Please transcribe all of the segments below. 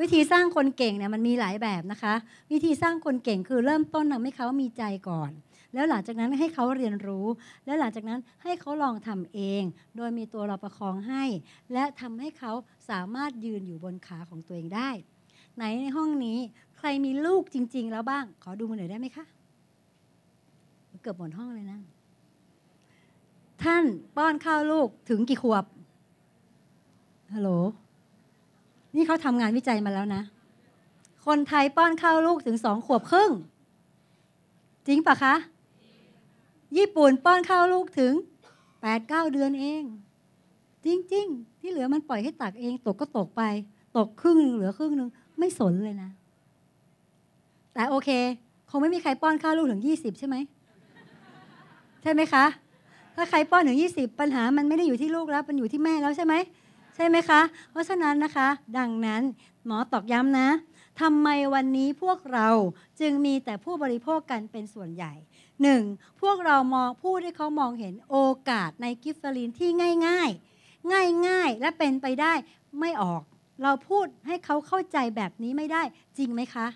วิธีสร้างคนเก่งเนี่ยมันมีหลายแบบนะคะ วิธีสร้างคนเก่งคือเริ่มต้นทำให้เขามีใจก่อน แล้วหลังจากนั้นให้เขาเรียนรู้ แล้วหลังจากนั้นให้เขาลองทำเอง โดยมีตัวเราประคองให้ และทำให้เขาสามารถยืนอยู่บนขาของตัวเองได้ ไหนในห้องนี้ใครมีลูกจริง ๆแล้วบ้าง ขอดูมือหน่อยได้ไหมคะเกือบหมดห้องเลยนะท่านป้อนข้าวลูกถึงกี่ขวบฮัลโหลนี่เขาทำงานวิจัยมาแล้วนะ คนไทยป้อนข้าวลูกถึงสองขวบครึ่ง จริงปะคะ ญี่ปุ่นป้อนข้าวลูกถึงแปดเก้าเดือนเอง จริงๆที่เหลือมันปล่อยให้ตักเอง ตกก็ตกไป ตกครึ่งนึงเหลือครึ่งนึงไม่สนเลยนะ แต่โอเค คงไม่มีใครป้อนข้าวลูกถึงยี่สิบใช่ไหม ใช่ไหมคะ ถ้าใครป้อนถึงยี่สิบปัญหา มันไม่ได้อยู่ที่ลูกแล้ว มันอยู่ที่แม่แล้วใช่ไหมใช่ไหมคะ เพราะฉะนั้นนะคะ ดังนั้นหมอตอกย้ำนะ ทำไมวันนี้พวกเราจึงมีแต่ผู้บริโภคกันเป็นส่วนใหญ่หนึ่งพวกเรามองผู้ที่เขามองเห็นโอกาสในกิฟเฟลรีนที่ง่ายๆ ง่ายงายและเป็นไปได้ไม่ออก เราพูดให้เขาเข้าใจแบบนี้ไม่ได้ จริงไหมคะ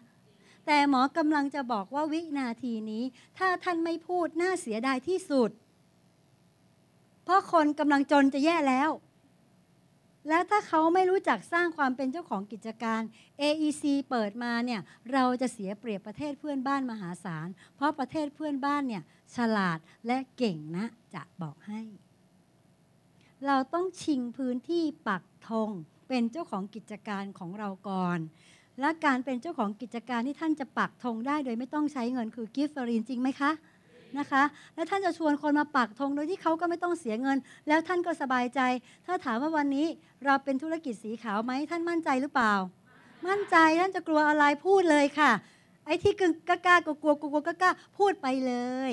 แต่หมอกำลังจะบอกว่าวินาทีนี้ ถ้าท่านไม่พูดน่าเสียดายที่สุด เพราะคนกำลังจนจะแย่แล้วแล้วถ้าเขาไม่รู้จักสร้างความเป็นเจ้าของกิจการ AEC เปิดมาเนี่ยเราจะเสียเปรียบประเทศเพื่อนบ้านมหาศาล เพราะประเทศเพื่อนบ้านเนี่ยฉลาดและเก่งนะจะบอกให้ เราต้องชิงพื้นที่ปักธงเป็นเจ้าของกิจการของเราก่อน และการเป็นเจ้าของกิจการที่ท่านจะปักธงได้ โดยไม่ต้องใช้เงินคือกิฟต์ฟรีนจริงไหมคะนะคะและท่านจะชวนคนมาปักธงโดยที่เขาก็ไม่ต้องเสียเงินแล้วท่านก็สบายใจ ถ้าถามว่าวันนี้เราเป็นธุรกิจสีขาวไหมท่านมั่นใจหรือเปล่า มั่นใจท่านจะกลัวอะไรพูดเลยค่ะ ไอ้ที่กึ่งกล้ากลัวกลัวกลัวกล้าพูดไปเลย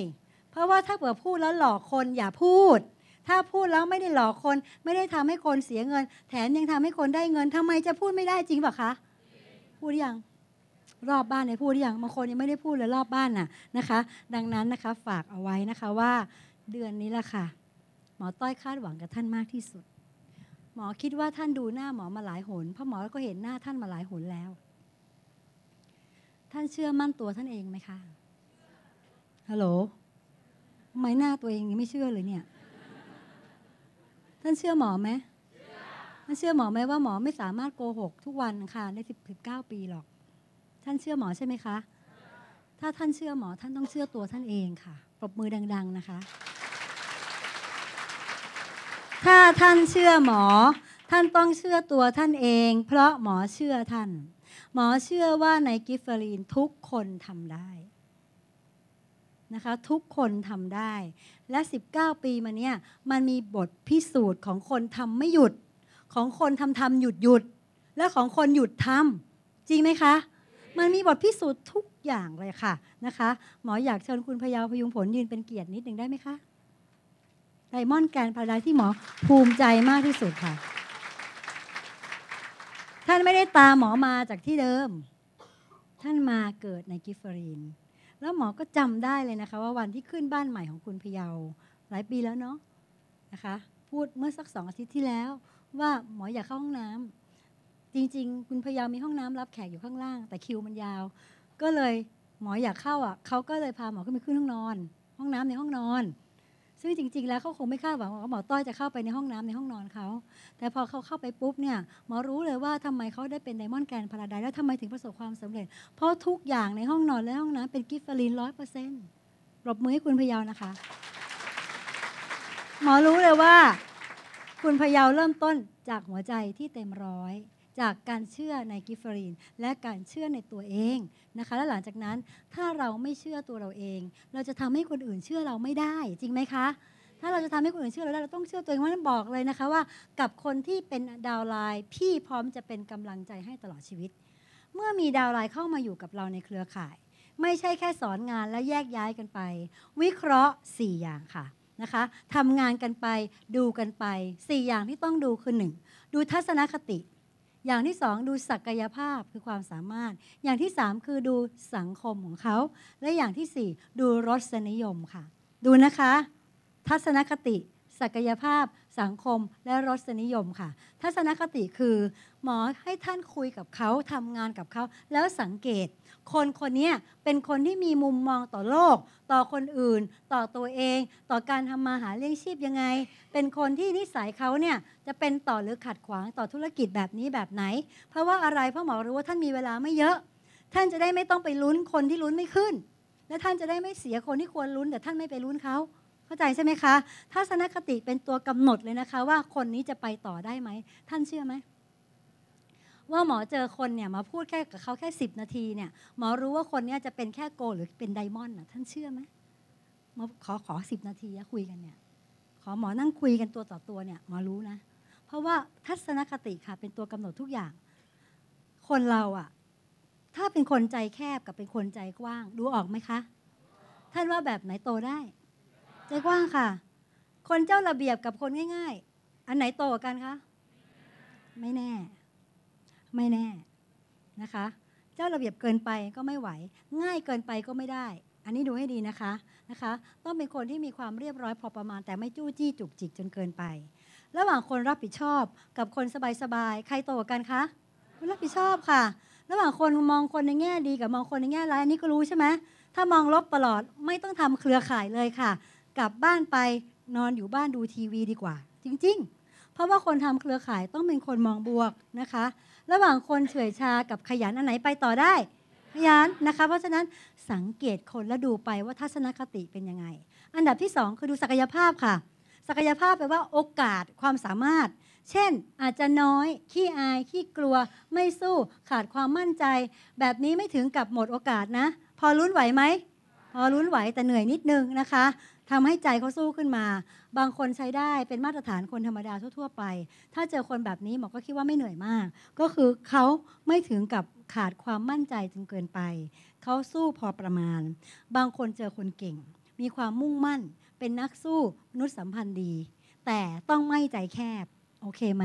เพราะว่าถ้าเผื่อพูดแล้วหลอกคนอย่าพูด ถ้าพูดแล้วไม่ได้หลอกคน ไม่ได้ทำให้คนเสียเงินแถมยังทำให้คนได้เงินทำไมจะพูดไม่ได้จริงเปล่าคะพูดยังรอบบ้านในพูดหรือยังบางคนยังไม่ได้พูดเลยรอบบ้านน่ะนะคะ ดังนั้นนะคะ ฝากเอาไว้นะคะว่า เดือนนี้ละค่ะ หมอต้อยคาดหวังกับท่านมากที่สุด หมอคิดว่าท่านดูหน้าหมอมาหลายหนเพราะหมอก็เห็นหน้าท่านมาหลายหนแล้ว ท่านเชื่อมั่นตัวท่านเองไหมคะฮัลโหลทำไมหน้าตัวเองยังไม่เชื่อเลยเนี่ย ท่านเชื่อหมอไหมท่านเชื่อหมอไหมว่าหมอไม่สามารถโกหกทุกวันค่ะในสิบเก้าปีหรอกท่านเชื่อหมอใช่ไหมคะ ถ้าท่านเชื่อหมอท่านต้องเชื่อตัวท่านเองค่ะ ปรบมือดัง ๆนะคะ ถ้าท่านเชื่อหมอท่านต้องเชื่อตัวท่านเอง เพราะหมอเชื่อท่าน หมอเชื่อว่าในกิฟเฟอรีนทุกคนทำได้นะคะ ทุกคนทำได้ และ 19 ปีมาเนี้ยมันมีบทพิสูจน์ของคนทำไม่หยุด ของคนทำทำหยุดหยุด และของคนหยุดทำจริงไหมคะมันมีบทพิสูจน์ทุกอย่างเลยค่ะนะคะหมออยากเชิญคุณพยาวพยุงผลยืนเป็นเกียรตินิดหนึ่งได้ไหมคะไดมอนด์แกนพาราที่หมอภูมิใจมากที่สุดค่ะ ท่านไม่ได้ตามหมอมาจากที่เดิม ท่านมาเกิดในกิฟฟรีน แล้วหมอก็จำได้เลยนะคะ ว่าวันที่ขึ้นบ้านใหม่ของคุณพยาวหลายปีแล้วเนาะนะคะ พูดเมื่อสักสองอาทิตย์ที่แล้ว ว่าหมออยากเข้าห้องน้ำจริงๆคุณพยามีห้องน้ำรับแขกอยู่ข้างล่าง แต่คิวมันยาว ก็เลยหมออยากเข้าอ่ะเขาก็เลยพาหมอขึ้นไปขึ้นห้องนอน ห้องน้ำในห้องนอน ซึ่งจริง ๆ แล้วเขาคงไม่คาดหวังว่าหมอต้อยจะเข้าไปในห้องน้ำในห้องนอนเขาแต่พอเขาเข้าไปปุ๊บเนี่ยหมอรู้เลยว่าทำไมเขาได้เป็นไดมอนด์แกรนพาราไดแล้วทำไมถึงประสบความสำเร็จเพราะทุกอย่างในห้องนอนและห้องน้ำเป็นกิฟฟาลินร้อยเปอร์เซ็นต์ปรบมือให้คุณพยาวนะคะ หมอรู้เลยว่าคุณพยาวเริ่มต้นจากหัวใจที่เต็มร้อยจากการเชื่อในกิฟฟรีนและการเชื่อในตัวเองนะคะและหลังจากนั้นถ้าเราไม่เชื่อตัวเราเอง เราจะทำให้คนอื่นเชื่อเราไม่ได้จริงไหมคะ ถ้าเราจะทำให้คนอื่นเชื่อเราได้เราต้องเชื่อตัวเองว่านั้นบอกเลยนะคะว่า กับคนที่เป็นดาวไลน์พี่พร้อมจะเป็นกำลังใจให้ตลอดชีวิต เมื่อมีดาวไลน์เข้ามาอยู่กับเราในเครือข่าย ไม่ใช่แค่สอนงานแล้วแยกย้ายกันไป วิเคราะห์ 4 อย่างค่ะนะคะทำงานกันไปดูกันไป 4 อย่างที่ต้องดูคือ1ดูทัศนคติอย่างที่สองดูศักยภาพคือความสามารถ อย่างที่สามคือดูสังคมของเขา และอย่างที่สี่ดูรสนิยมค่ะ ดูนะคะ ทัศนคติศักยภาพ สังคมและรสนิยมค่ะ ทัศนคติคือ หมอให้ท่านคุยกับเขาทำงานกับเขา แล้วสังเกต คนคนนี้เป็นคนที่มีมุมมองต่อโลก ต่อคนอื่น ต่อตัวเอง ต่อการทำมาหาเลี้ยงชีพยังไง เป็นคนที่นิสัยเขาเนี่ยจะเป็นต่อหรือขัดขวางต่อธุรกิจแบบนี้แบบไหน เพราะว่าอะไร เพราะหมอรู้ว่าท่านมีเวลาไม่เยอะ ท่านจะได้ไม่ต้องไปลุ้นคนที่ลุ้นไม่ขึ้น และท่านจะได้ไม่เสียคนที่ควรลุ้นแต่ท่านไม่ไปลุ้นเขาเข้าใจใช่ไหมคะทัศนคติเป็นตัวกำหนดเลยนะคะ ว่าคนนี้จะไปต่อได้ไหมท่านเชื่อไหมว่าหมอเจอคนเนี่ยมาพูดแค่กับเขาแค่10นาทีเนี่ยหมอรู้ว่าคนนี้จะเป็นแค่โกหรือเป็นไดมอนด์นะท่านเชื่อไหมหมอขอขอสิบนาทีคุยกันเนี่ย ขอหมอนั่งคุยกันตัวต่อตัวเนี่ยหมอรู้นะเพราะว่าทัศนคติค่ะ เป็นตัวกำหนดทุกอย่าง คนเราอะถ้าเป็นคนใจแคบกับเป็นคนใจกว้างดูออกไหมคะ ท่านว่าแบบไหนโตได้ใจกว้างค่ะ คนเจ้าระเบียบกับคนง่าย ๆ อันไหนโตกันคะ ไม่แน่ ไม่แน่ นะคะ เจ้าระเบียบเกินไปก็ไม่ไหว ง่ายเกินไปก็ไม่ได้ อันนี้ดูให้ดีนะคะ นะคะ ต้องเป็นคนที่มีความเรียบร้อยพอประมาณ แต่ไม่จู้จี้จุกจิกจนเกินไป ระหว่างคนรับผิดชอบกับคนสบายๆ ใครโตกันคะ คนรับผิดชอบค่ะ ระหว่างคนมองคนในแง่ดีกับมองคนในแง่ร้ายอันนี้ก็รู้ใช่ไหม ถ้ามองลบตลอดไม่ต้องทำเครือข่ายเลยค่ะกลับบ้านไปนอนอยู่บ้านดูทีวี ดีกว่า จริง ๆ เพราะว่าคนทำเครือข่ายต้องเป็นคนมองบวกนะคะ ระหว่างคนเฉื่อยชากับขยันอันไหนไปต่อได้ขยันนะคะ เพราะฉะนั้นสังเกตคนและดูไปว่าทัศนคติเป็นยังไงอันดับที่2คือดูศักยภาพค่ะ ศักยภาพแปลว่าโอกาสความสามารถ เช่น อาจจะน้อยขี้อาย ขี้กลัว ไม่สู้ ขาดความมั่นใจ แบบนี้ไม่ถึงกับหมดโอกาสนะ พอลุ้นไหวไหมพอรุ้นไหวแต่เหนื่อยนิดนึงนะคะ ทำให้ใจเขาสู้ขึ้นมา บางคนใช้ได้เป็นมาตรฐานคนธรรมดาทั่ว ๆ ไป ถ้าเจอคนแบบนี้หมอก็คิดว่าไม่เหนื่อยมาก ก็คือเขาไม่ถึงกับขาดความมั่นใจจนเกินไปเขาสู้พอประมาณ บางคนเจอคนเก่ง มีความมุ่งมั่นเป็นนักสู้มนุษยสัมพันธ์ดี แต่ต้องไม่ใจแคบโอเคไหม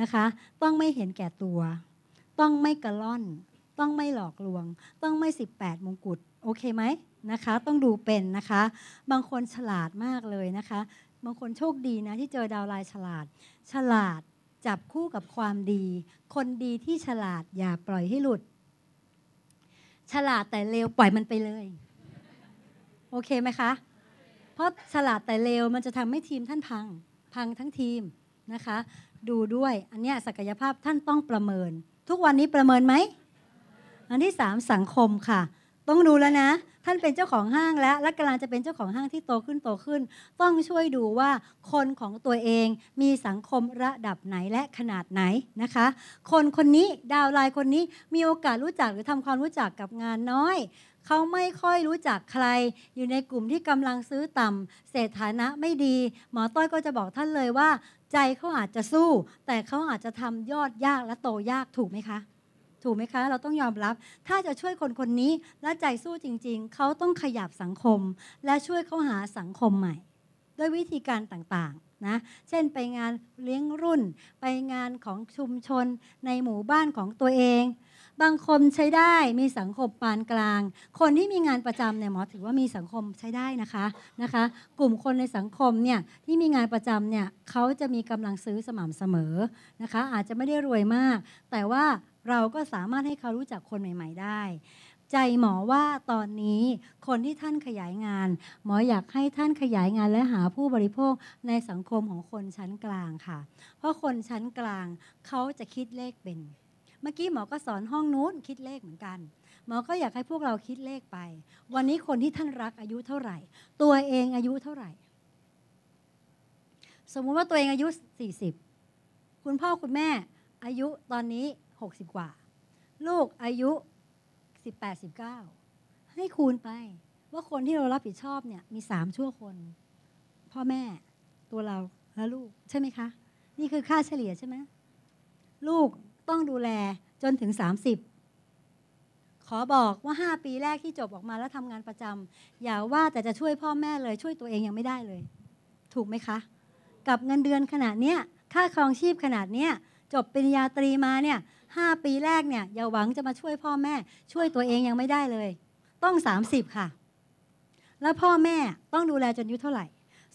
นะคะ ต้องไม่เห็นแก่ตัว ต้องไม่กระล่อน ต้องไม่หลอกลวง ต้องไม่18มงกุฎโอเคไหมนะคะ ต้องดูเป็นนะคะ บางคนฉลาดมากเลยนะคะ บางคนโชคดีนะที่เจอดาวลายฉลาด ฉลาดจับคู่กับความดี คนดีที่ฉลาดอย่าปล่อยให้หลุด ฉลาดแต่เลวปล่อยมันไปเลยโอเคไหมคะ เพราะฉลาดแต่เลวมันจะทำให้ทีมท่านพังพังทั้งทีมนะคะ ดูด้วยอันนี้ศักยภาพท่านต้องประเมิน ทุกวันนี้ประเมินไหมอันที่สามสังคมค่ะต้องดูแล้วนะท่านเป็นเจ้าของห้างแล้วและกำลังจะเป็นเจ้าของห้างที่โตขึ้นโตขึ้น ต้องช่วยดูว่าคนของตัวเองมีสังคมระดับไหนและขนาดไหนนะคะ คนคนนี้ดาวไลน์คนนี้มีโอกาสรู้จักหรือทำความรู้จักกับงานน้อยเขาไม่ค่อยรู้จักใครอยู่ในกลุ่มที่กำลังซื้อต่ำเศรษฐานะไม่ดี หมอต้อยก็จะบอกท่านเลยว่า ใจเขาอาจจะสู้ แต่เขาอาจจะทำยอดยากและโตยากถูกไหมคะถูกไหมคะ เราต้องยอมรับถ้าจะช่วยคนคนนี้และใจสู้จริงๆ เขาต้องขยับสังคม และช่วยเขาหาสังคมใหม่ด้วยวิธีการต่างๆนะเช่น ไปงานเลี้ยงรุ่น ไปงานของชุมชนในหมู่บ้านของตัวเอง บางคนใช้ได้มีสังคมปานกลาง คนที่มีงานประจำเนี่ยหมอถือว่ามีสังคมใช้ได้นะคะนะคะ กลุ่มคนในสังคมเนี่ยที่มีงานประจำเนี่ยเขาจะมีกำลังซื้อสม่ำเสมอนะคะอาจจะไม่ได้รวยมาก แต่ว่าเราก็สามารถให้เขารู้จักคนใหม่ ๆได้ ใจหมอว่าตอนนี้คนที่ท่านขยายงาน หมออยากให้ท่านขยายงานและหาผู้บริโภคในสังคมของคนชั้นกลางค่ะ เพราะคนชั้นกลางเขาจะคิดเลขเป็น เมื่อกี้หมอก็สอนห้องนู้นคิดเลขเหมือนกันหมอก็อยากให้พวกเราคิดเลขไป วันนี้คนที่ท่านรักอายุเท่าไหร่ ตัวเองอายุเท่าไหร่ สมมุติว่าตัวเองอายุ 40 คุณพ่อคุณแม่ อายุตอนนี้60กว่าลูกอายุ 18 19 ให้คูณไปว่าคนที่เรารับผิดชอบเนี่ยมีสามชั่วคน พ่อแม่ตัวเราและลูกใช่ไหมคะ นี่คือค่าเฉลี่ยใช่ไหมลูกต้องดูแลจนถึง 30 ขอบอกว่า 5 ปีแรกที่จบออกมาแล้วทำงานประจำอย่าว่าแต่จะช่วยพ่อแม่เลยช่วยตัวเองยังไม่ได้เลย ถูกไหมคะ กับเงินเดือนขนาดเนี้ยค่าครองชีพขนาดเนี้ยจบปริญญาตรีมาเนี่ยห้าปีแรกเนี่ยอย่าหวังจะมาช่วยพ่อแม่ ช่วยตัวเองยังไม่ได้เลย ต้องสสามิบค่ะ แล้วพ่อแม่ต้องดูแลจนอายุเท่าไหร่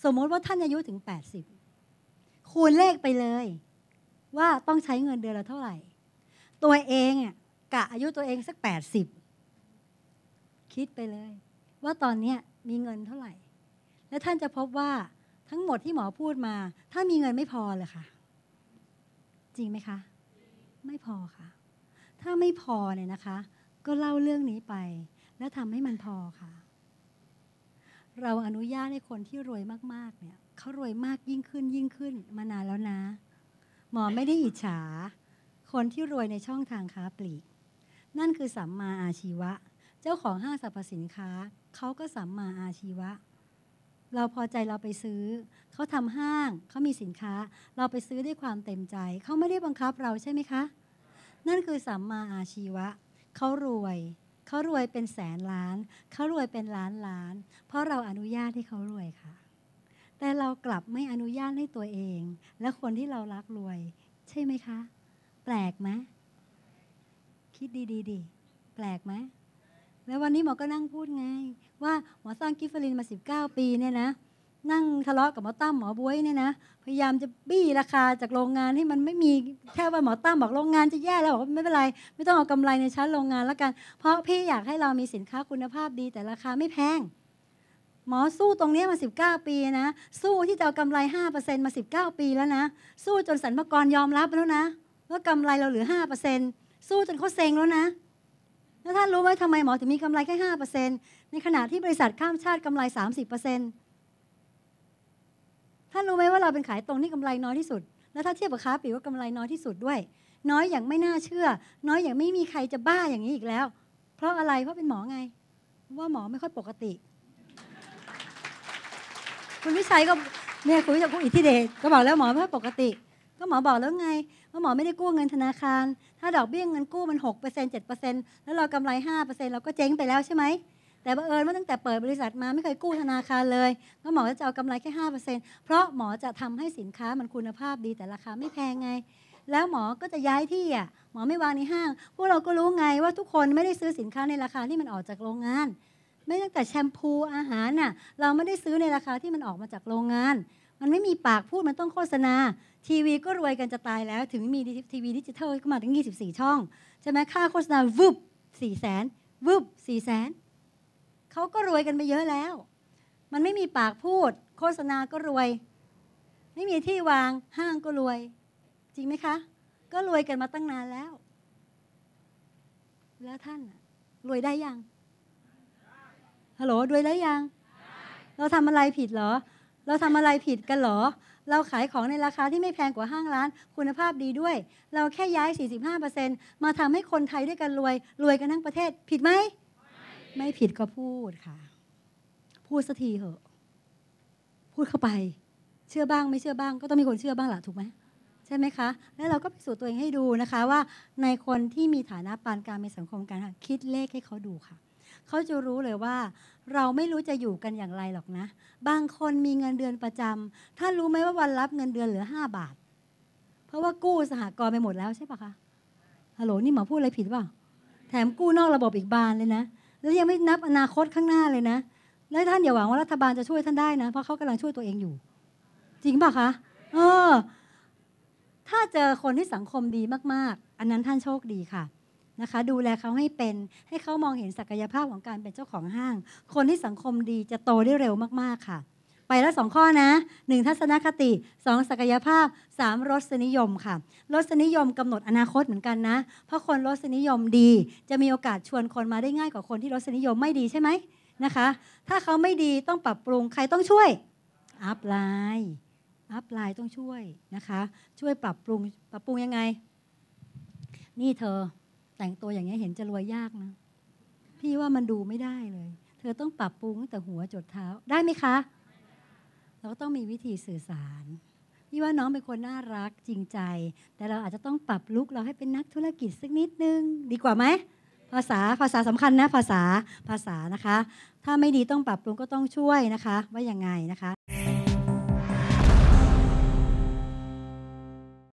สมมติว่าท่านอายุถึงแปดสิบคูณเลขไปเลย ว่าต้องใช้เงินเดือนละเท่าไหร่ ตัวเองกะอายุตัวเองสักแปดสิบคิดไปเลย ว่าตอนนี้มีเงินเท่าไหร่ และท่านจะพบว่าทั้งหมดที่หมอพูดมา ถ้ามีเงินไม่พอเลยค่ะ จริงไหมคะไม่พอค่ะ ถ้าไม่พอเนี่ยนะคะ ก็เล่าเรื่องนี้ไป แล้วทำให้มันพอค่ะ เราอนุญาตให้คนที่รวยมากๆ เนี่ย เขารวยมากยิ่งขึ้นยิ่งขึ้นมานานแล้วนะ หมอไม่ได้อิจฉา คนที่รวยในช่องทางค้าปลีก นั่นคือสัมมาอาชีวะ เจ้าของห้างสรรพสินค้าเขาก็สัมมาอาชีวะเราพอใจเราไปซื้อเขาทำห้างเขามีสินค้า เราไปซื้อด้วยความเต็มใจเขาไม่ได้บังคับเราใช่ไหมคะ นั่นคือสัมมาอาชีวะเขารวยเขารวยเป็นแสนล้านเขารวยเป็นล้านล้าน เพราะเราอนุญาตให้เขารวยค่ะ แต่เรากลับไม่อนุญาตให้ตัวเอง และคนที่เรารักรวย ใช่ไหมคะ แปลกไหมคิดดีๆดิแปลกไหมแล้ววันนี้หมอก็นั่งพูดไงว่าหมอสร้างกิฟเฟลินมา 19 ปีเนี่ยนะ นั่งทะเลาะกับหมอตั้มหมอบวยเนี่ยนะพยายามจะบี้ราคาจากโรงงานให้มันไม่มีแค่ว่าหมอตั้มบอกโรงงานจะแย่แล้วบอกไม่เป็นไรไม่ต้องเอากำไรในชั้นโรงงานแล้วกัน เพราะพี่อยากให้เรามีสินค้าคุณภาพดีแต่ราคาไม่แพงหมอสู้ตรงนี้มา 19 ปีนะ สู้ที่จะเอากำไร5%มา 19 ปีแล้วนะสู้จนสรรพากรยอมรับแล้วนะว่ากำไรเราเหลือ5%สู้จนเขาเซ็งแล้วนะแล้วท่านรู้ไหมทำไมหมอถึงมีกำไรแค่ห้าเปอร์เซ็นตในขณะที่บริษัทข้ามชาติกำไรสามสิบเปอร์เซ็นตท่านรู้ไหมว่าเราเป็นขายตรงที่กำไรน้อยที่สุดแล้วถ้าเทียบกับค้าปลีกก็กำไรน้อยที่สุดด้วย น้อยอย่างไม่น่าเชื่อ น้อยอย่างไม่มีใครจะบ้าอย่างนี้อีกแล้ว เพราะอะไรเพราะเป็นหมอไง ว่าหมอไม่ค่อยปกติ คุณวิชัยก็เนี่ยคุณวิชัยคุณอิทธิเดชก็บอกแล้วหมอไม่ค่อยปกติก็หมอบอกแล้วไงว่าหมอไม่ได้กู้เงินธนาคารถ้าดอกเบี้ยเงินกู้มัน 6% 7%แล้วเรากำไร 5%เราก็เจ๊งไปแล้วใช่ไหมแต่บังเอิญว่าตั้งแต่เปิดบริษัทมาไม่เคยกู้ธนาคารเลยก็หมอจะเอากำไรแค่5%เพราะหมอจะทำให้สินค้ามันคุณภาพดีแต่ราคาไม่แพงไง แล้วหมอก็จะย้ายที่อ่ะหมอไม่วางในห้างพวกเราก็รู้ไงว่าทุกคนไม่ได้ซื้อสินค้าในราคาที่มันออกจากโรงงาน ไม่ตั้งแต่แชมพูอาหารน่ะเราไม่ได้ซื้อในราคาที่มันออกมาจากโรงงานมันไม่มีปากพูดมันต้องโฆษณา ทีวีก็รวยกันจะตายแล้ว ถึงมีทีวีดิจิทัลก็มาถึง24 ช่องใช่ไหมค่าโฆษณาวุบสี่แสนวุบสี่แสนเขาก็รวยกันไปเยอะแล้ว มันไม่มีปากพูด โฆษณาก็รวย ไม่มีที่วางห้างก็รวย จริงไหมคะ ก็รวยกันมาตั้งนานแล้ว แล้วท่านรวยได้ยังฮัลโหลรวยได้ยัง เราทำอะไรผิดเหรอเราทำอะไรผิดกันหรอ เราขายของในราคาที่ไม่แพงกว่าห้างร้านคุณภาพดีด้วย เราแค่ย้าย 45%มาทำให้คนไทยด้วยกันรวย รวยกันทั้งประเทศผิดไหมไม่ผิดก็พูดค่ะ พูดสักทีเหอะพูดเข้าไป เชื่อบ้างไม่เชื่อบ้างก็ต้องมีคนเชื่อบ้างล่ะถูกไหม ใช่ไหมคะ แล้วเราก็พิสูจน์ตัวเองให้ดูนะคะว่าในคนที่มีฐานะปานกลางในสังคมการคิดเลขให้เขาดูค่ะเขาจะรู้เลยว่า เราไม่รู้จะอยู่กันอย่างไรหรอกนะบางคนมีเงินเดือนประจำ ท่านรู้ไหมว่าวันรับเงินเดือนเหลือห้าบาท เพราะว่ากู้สหกรณ์ไปหมดแล้วใช่ปะคะฮัลโหลนี่หมอพูดอะไรผิดเปล่าแถมกู้นอกระบบอีกบานเลยนะแล้วยังไม่นับอนาคตข้างหน้าเลยนะ แล้วท่านอย่าหวังว่ารัฐบาลจะช่วยท่านได้นะ เพราะเขากำลังช่วยตัวเองอยู่ จริงปะคะเออ ถ้าเจอคนที่สังคมดีมาก ๆ อันนั้นท่านโชคดีค่ะนะคะดูแลเขาให้เป็นให้เขามองเห็นศักยภาพของการเป็นเจ้าของห้าง คนที่สังคมดีจะโตได้เร็วมากๆค่ะ ไปแล้วสองข้อนะหนึ่งทัศนคติสองศักยภาพสามรสนิยมค่ะ รสนิยมกำหนดอนาคตเหมือนกันนะ เพราะคนรสนิยมดีจะมีโอกาสชวนคนมาได้ง่ายกว่าคนที่รสนิยมไม่ดีใช่ไหมนะคะถ้าเขาไม่ดีต้องปรับปรุงใครต้องช่วยอัพไลน์อัพไลน์ต้องช่วยนะคะช่วยปรับปรุงปรับปรุงยังไง นี่เธอแต่งตัวอย่างเงี้ยเห็นจะรวยยากนะ พี่ว่ามันดูไม่ได้เลย เธอต้องปรับปรุงตั้งแต่หัวจดเท้าได้ไหมคะเราก็ต้องมีวิธีสื่อสาร พี่ว่าน้องเป็นคนน่ารักจริงใจ แต่เราอาจจะต้องปรับลุกเราให้เป็นนักธุรกิจสักนิดนึง ดีกว่าไหมภาษาภาษาสำคัญนะ ภาษาภาษานะคะ ถ้าไม่ดีต้องปรับปรุงก็ต้องช่วยนะคะ ว่ายังไงนะคะ